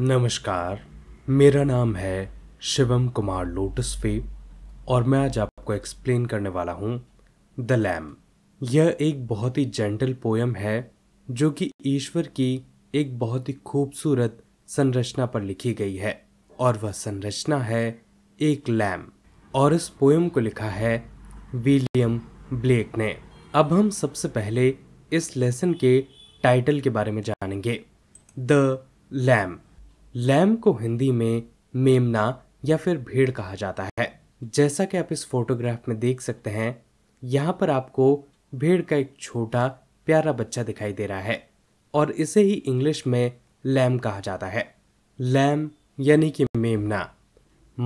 नमस्कार मेरा नाम है शिवम कुमार लोटस फे और मैं आज आपको एक्सप्लेन करने वाला हूँ द लैम यह एक बहुत ही जेंटल पोयम है जो कि ईश्वर की एक बहुत ही खूबसूरत संरचना पर लिखी गई है और वह संरचना है एक लैम और इस पोयम को लिखा है विलियम ब्लेक ने अब हम सबसे पहले इस लेसन के टाइटल के बारे में जानेंगे द लैम्प लैम को हिंदी में मेमना या फिर भेड़ कहा जाता है जैसा कि आप इस फोटोग्राफ में देख सकते हैं यहाँ पर आपको भेड़ का एक छोटा प्यारा बच्चा दिखाई दे रहा है और इसे ही इंग्लिश में लैम कहा जाता है लैम यानी कि मेमना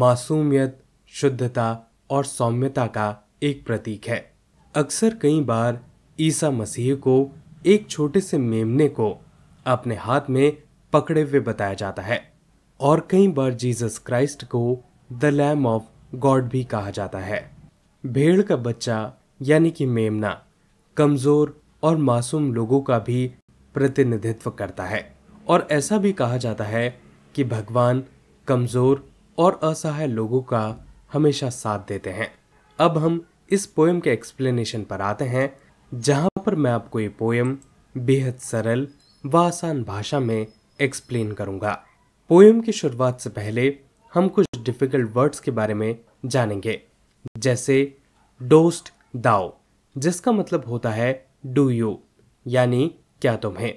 मासूमियत शुद्धता और सौम्यता का एक प्रतीक है अक्सर कई बार ईसा मसीह को एक छोटे से मेमने को अपने हाथ में पकड़े हुए बताया जाता है और कई बार जीसस क्राइस्ट को द लैम ऑफ गॉड भी कहा जाता है भेड़ का बच्चा यानी कि मेमना कमज़ोर और मासूम लोगों का भी प्रतिनिधित्व करता है और ऐसा भी कहा जाता है कि भगवान कमज़ोर और असहाय लोगों का हमेशा साथ देते हैं अब हम इस पोएम के एक्सप्लेनेशन पर आते हैं जहाँ पर मैं आपको ये पोएम बेहद सरल व आसान भाषा में एक्सप्लेन करूंगा पोएम की शुरुआत से पहले हम कुछ डिफिकल्ट वर्ड्स के बारे में जानेंगे जैसे डोस्ट दाओ जिसका मतलब होता है डू यू यानी क्या तुम्हें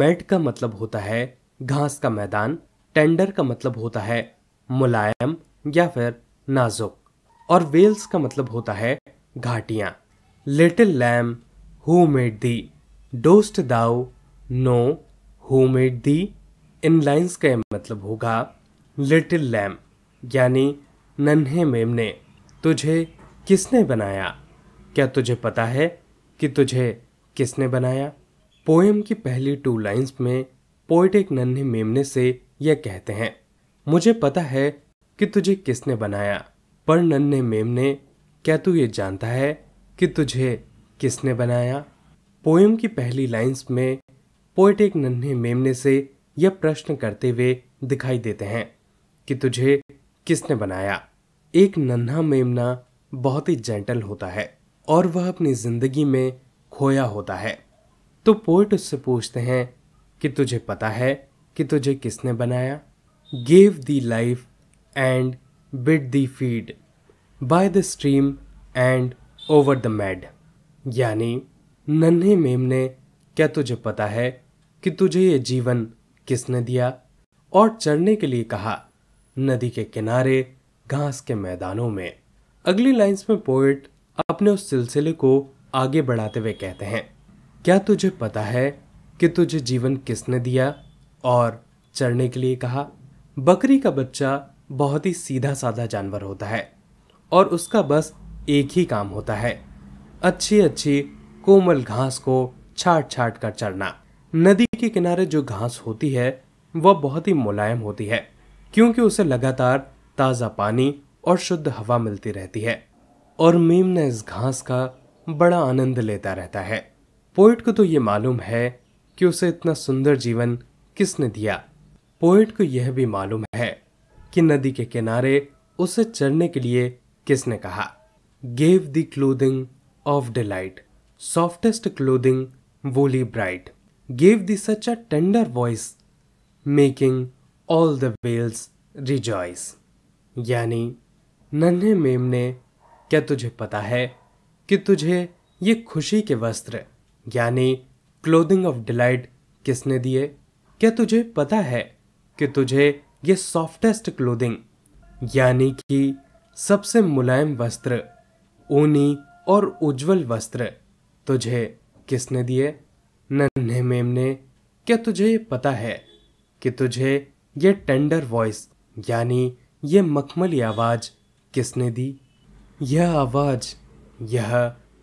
मेट का मतलब होता है घास का मैदान टेंडर का मतलब होता है मुलायम या फिर नाजुक और वेल्स का मतलब होता है घाटियां little lamb who made thee dost thou know who made thee इन लाइंस का मतलब होगा लिटिल लैम यानी नन्हे मेमने तुझे किसने बनाया क्या तुझे पता है कि तुझे किसने बनाया पोएम की पहली टू लाइंस में पोइट एक नन्हे मेमने से यह कहते हैं मुझे पता है कि तुझे किसने बनाया पर नन्हे मेमने क्या तू ये जानता है कि तुझे किसने बनाया पोएम की पहली लाइंस में पोइट एक नन्हे मेमने से यह प्रश्न करते हुए दिखाई देते हैं कि तुझे किसने बनाया एक नन्हा मेमना बहुत ही जेंटल होता है और वह अपनी जिंदगी में खोया होता है तो पोइट उससे पूछते हैं कि तुझे पता है कि तुझे किसने बनाया gave thee life and bid thee feed by the stream and over the mead यानी नन्हे मेम ने क्या तुझे पता है कि तुझे ये जीवन किसने दिया और चढ़ने के लिए कहा नदी के किनारे घास के मैदानों में अगली लाइंस में पोएट अपने उस सिलसिले को आगे बढ़ाते हुए कहते हैं क्या तुझे पता है कि तुझे जीवन किसने दिया और चढ़ने के लिए कहा बकरी का बच्चा बहुत ही सीधा साधा जानवर होता है और उसका बस एक ही काम होता है अच्छी अच्छी कोमल घास को छाट छाट कर चढ़ना नदी के किनारे जो घास होती है वह बहुत ही मुलायम होती है क्योंकि उसे लगातार ताज़ा पानी और शुद्ध हवा मिलती रहती है और मीम ने इस घास का बड़ा आनंद लेता रहता है पोइट को तो ये मालूम है कि उसे इतना सुंदर जीवन किसने दिया पोइट को यह भी मालूम है कि नदी के किनारे उसे चढ़ने के लिए किसने कहा gave clothing clothing of delight softest clothing woolly bright gave thee such a tender voice, making all the whales rejoice. यानी नन्हे मेम ने क्या तुझे पता है कि तुझे ये खुशी के वस्त्र यानी क्लोदिंग ऑफ डिलाइट किसने दिए क्या तुझे पता है कि तुझे ये सॉफ्टेस्ट क्लोदिंग यानी कि सबसे मुलायम वस्त्र ऊनी और उज्जवल वस्त्र तुझे किसने दिए मेम ने क्या तुझे पता है कि तुझे ये टेंडर वॉइस यानी ये मखमली आवाज़ किसने दी यह आवाज़ यह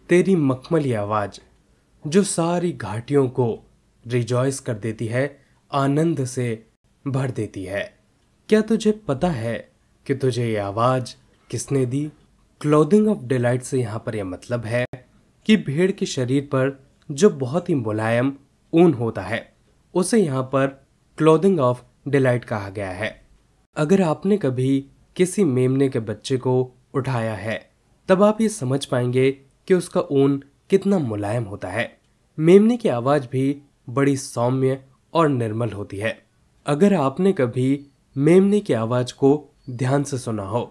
तेरी मखमली आवाज़ जो सारी घाटियों को रिजॉइस कर देती है आनंद से भर देती है क्या तुझे पता है कि तुझे ये आवाज़ किसने दी क्लोदिंग ऑफ डिलाइट से यहाँ पर यह मतलब है कि भेड़ के शरीर पर जो बहुत ही मुलायम ऊन होता है उसे यहाँ पर क्लोदिंग ऑफ डिलाइट कहा गया है अगर आपने कभी किसी मेमने के बच्चे को उठाया है तब आप ये समझ पाएंगे कि उसका ऊन कितना मुलायम होता है मेमने की आवाज़ भी बड़ी सौम्य और निर्मल होती है अगर आपने कभी मेमने की आवाज़ को ध्यान से सुना हो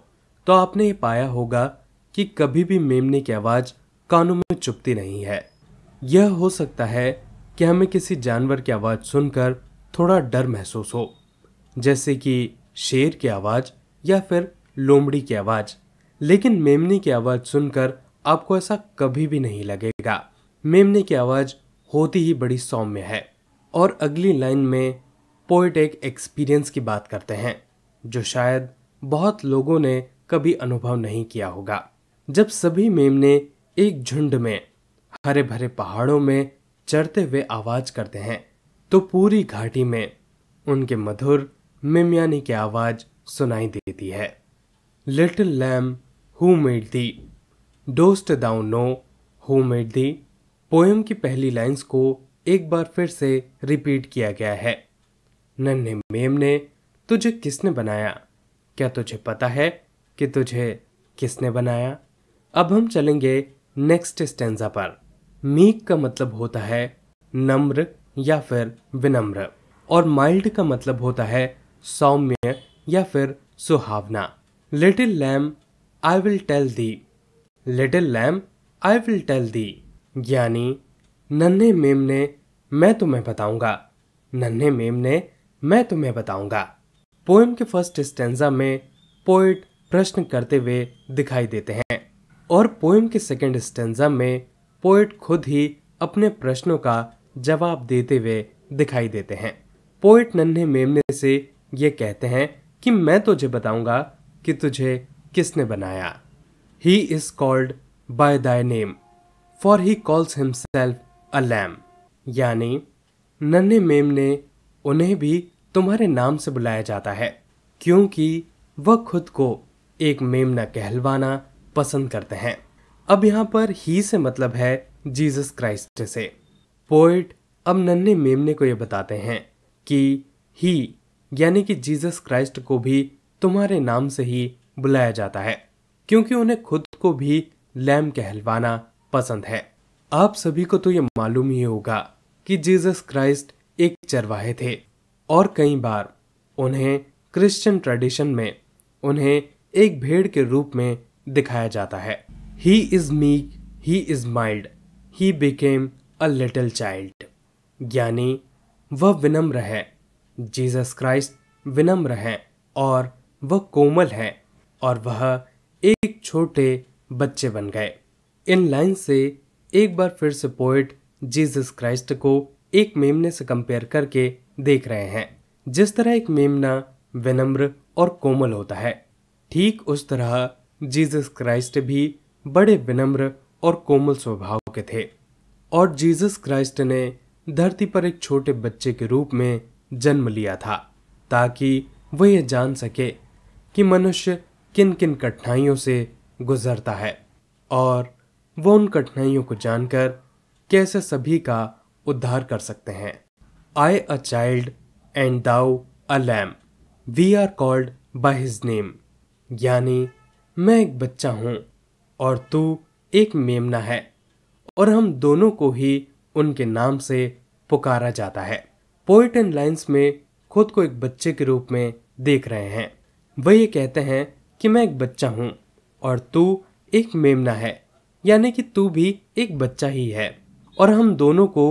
तो आपने ये पाया होगा कि कभी भी मेमने की आवाज़ कानों में चुपती नहीं है यह हो सकता है कि हमें किसी जानवर की आवाज़ सुनकर थोड़ा डर महसूस हो जैसे कि शेर की आवाज़ या फिर लोमड़ी की आवाज़ लेकिन मेमनी की आवाज़ सुनकर आपको ऐसा कभी भी नहीं लगेगा मेमने की आवाज़ होती ही बड़ी सौम्य है और अगली लाइन में पोइट एक एक्सपीरियंस की बात करते हैं जो शायद बहुत लोगों ने कभी अनुभव नहीं किया होगा जब सभी मेमने एक झुंड में हरे भरे पहाड़ों में चढ़ते हुए आवाज करते हैं तो पूरी घाटी में उनके मधुर मिमयानी की आवाज सुनाई देती है little lamb who made thee dost thou know who made thee poem की पहली लाइंस को एक बार फिर से रिपीट किया गया है नन्हे मेम ने तुझे किसने बनाया क्या तुझे पता है कि तुझे किसने बनाया अब हम चलेंगे नेक्स्ट स्टेंजा पर मीक का मतलब होता है नम्र या फिर विनम्र और माइल्ड का मतलब होता है सौम्य या फिर सुहावना little lamb I will tell thee little lamb I will tell thee यानी नन्हे मेम ने मैं तुम्हें बताऊंगा नन्हे मेम ने मैं तुम्हें बताऊंगा पोएम के फर्स्ट स्टेंजा में पोइट प्रश्न करते हुए दिखाई देते हैं और पोएम के सेकंड स्टेंजा में पोइट खुद ही अपने प्रश्नों का जवाब देते हुए दिखाई देते हैं पोइट नन्हे मेमने से ये कहते हैं कि मैं तुझे बताऊंगा कि तुझे किसने बनाया he is called by thy name for he calls himself a lamb यानी नन्हे मेमने उन्हें भी तुम्हारे नाम से बुलाया जाता है क्योंकि वह खुद को एक मेमना कहलवाना पसंद करते हैं अब यहाँ पर ही से मतलब है जीसस क्राइस्ट से पोइट अब नन्हे मेमने को ये बताते हैं कि ही यानी कि जीसस क्राइस्ट को भी तुम्हारे नाम से ही बुलाया जाता है क्योंकि उन्हें खुद को भी लैम कहलवाना पसंद है आप सभी को तो ये मालूम ही होगा कि जीसस क्राइस्ट एक चरवाहे थे और कई बार उन्हें क्रिश्चियन ट्रेडिशन में उन्हें एक भेड़ के रूप में दिखाया जाता है He is meek, he is mild, he became a little child. ज्ञानी वह विनम्र है जीसस क्राइस्ट विनम्र है और वह कोमल है और वह एक छोटे बच्चे बन गए इन लाइन से एक बार फिर से पोइट जीसस क्राइस्ट को एक मेमने से कंपेयर करके देख रहे हैं जिस तरह एक मेमना विनम्र और कोमल होता है ठीक उस तरह जीसस क्राइस्ट भी बड़े विनम्र और कोमल स्वभाव के थे और जीसस क्राइस्ट ने धरती पर एक छोटे बच्चे के रूप में जन्म लिया था ताकि वह यह जान सके कि मनुष्य किन किन कठिनाइयों से गुजरता है और वो उन कठिनाइयों को जानकर कैसे सभी का उद्धार कर सकते हैं I a child and thou a lamb we are called by his name यानी मैं एक बच्चा हूँ और तू एक मेमना है और हम दोनों को ही उनके नाम से पुकारा जाता है पोइट एंड लाइन्स में खुद को एक बच्चे के रूप में देख रहे हैं वह ये कहते हैं कि मैं एक बच्चा हूँ और तू एक मेमना है यानी कि तू भी एक बच्चा ही है और हम दोनों को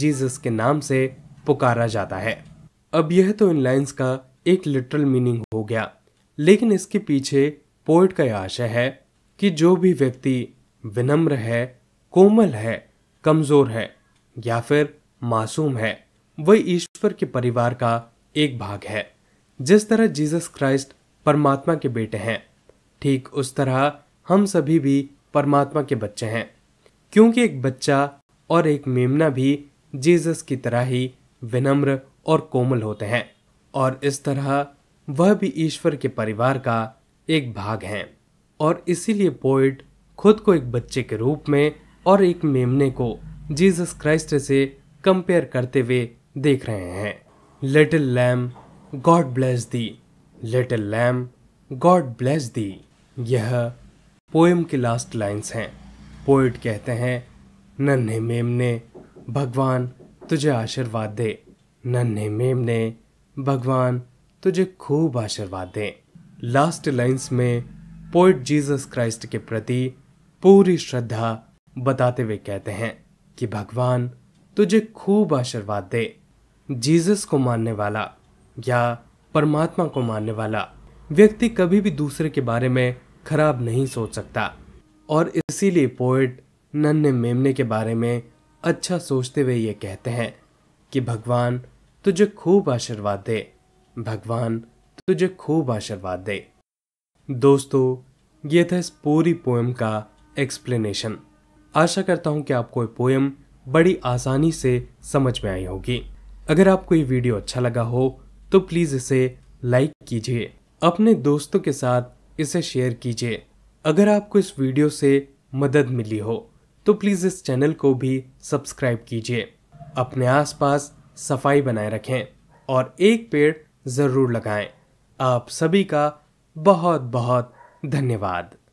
जीसस के नाम से पुकारा जाता है अब यह तो इन लाइन्स का एक लिटरल मीनिंग हो गया लेकिन इसके पीछे पोइट का यह आशय है कि जो भी व्यक्ति विनम्र है कोमल है कमज़ोर है या फिर मासूम है वह ईश्वर के परिवार का एक भाग है जिस तरह जीसस क्राइस्ट परमात्मा के बेटे हैं ठीक उस तरह हम सभी भी परमात्मा के बच्चे हैं क्योंकि एक बच्चा और एक मेमना भी जीसस की तरह ही विनम्र और कोमल होते हैं और इस तरह वह भी ईश्वर के परिवार का एक भाग हैं और इसीलिए पोइट खुद को एक बच्चे के रूप में और एक मेमने को जीसस क्राइस्ट से कंपेयर करते हुए देख रहे हैं little lamb God bless thee little lamb God bless thee यह पोएम की लास्ट लाइंस हैं पोइट कहते हैं नन्हे मेमने भगवान तुझे आशीर्वाद दे नन्हे मेमने भगवान तुझे खूब आशीर्वाद दे लास्ट लाइंस में पोइट जीसस क्राइस्ट के प्रति पूरी श्रद्धा बताते हुए कहते हैं कि भगवान तुझे खूब आशीर्वाद दे जीसस को मानने वाला या परमात्मा को मानने वाला व्यक्ति कभी भी दूसरे के बारे में खराब नहीं सोच सकता और इसीलिए पोइट नन्हे मेमने के बारे में अच्छा सोचते हुए ये कहते हैं कि भगवान तुझे खूब आशीर्वाद दे भगवान तुझे खूब आशीर्वाद दे दोस्तों ये था इस पूरी पोएम का एक्सप्लेनेशन आशा करता हूँ कि आपको ये पोएम बड़ी आसानी से समझ में आई होगी अगर आपको ये वीडियो अच्छा लगा हो तो प्लीज़ इसे लाइक कीजिए अपने दोस्तों के साथ इसे शेयर कीजिए अगर आपको इस वीडियो से मदद मिली हो तो प्लीज़ इस चैनल को भी सब्सक्राइब कीजिए अपने आसपास सफाई बनाए रखें और एक पेड़ ज़रूर लगाएं। आप सभी का बहुत बहुत धन्यवाद